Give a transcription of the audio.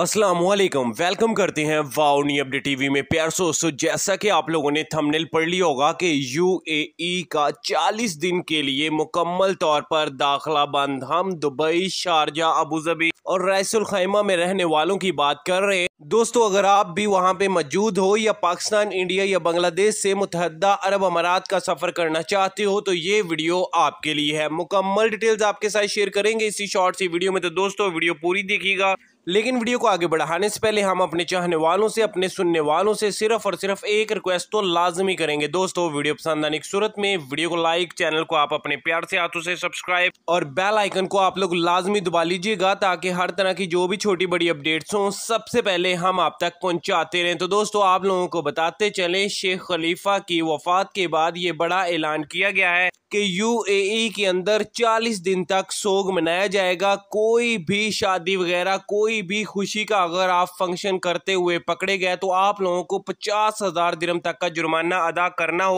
अस्सलाम वालेकुम वेलकम करते हैं नी अपडेट टीवी में प्यार दोस्तों जैसा कि आप लोगों ने थंबनेल पढ़ लिया होगा कि यूएई e का 40 दिन के लिए मुकम्मल तौर पर दाखला बंद हम दुबई शारजा अबूजबी और रायसुल खैमा में रहने वालों की बात कर रहे हैं दोस्तों अगर आप भी वहां पे मौजूद हो या पाकिस्तान इंडिया या बांग्लादेश से मुतहदा अरब अमारात का सफ़र करना चाहते हो तो ये वीडियो आपके लिए है मुकम्मल डिटेल्स आपके साथ शेयर करेंगे इसी शॉर्ट सी वीडियो में तो दोस्तों वीडियो पूरी देखिएगा लेकिन वीडियो को आगे बढ़ाने से पहले हम अपने चाहने वालों से अपने सुनने वालों से सिर्फ और सिर्फ एक रिक्वेस्ट तो लाजमी करेंगे दोस्तों वीडियो पसंद आने की सूरत में वीडियो को लाइक चैनल को आप अपने प्यार से हाथों से सब्सक्राइब और बेल आइकन को आप लोग लाजमी दबा लीजिएगा ताकि हर तरह की जो भी छोटी बड़ी अपडेट्स हों सबसे पहले हम आप तक पहुँचाते रहें तो दोस्तों आप लोगों को बताते चले शेख खलीफा की वफात के बाद ये बड़ा ऐलान किया गया है कि यूएई e के अंदर 40 दिन तक सोग मनाया जाएगा कोई भी शादी वगैरह कोई भी खुशी का अगर आप फंक्शन करते हुए पकड़े गए तो आप लोगों को पचास हज़ार दिनम तक का जुर्माना अदा करना हो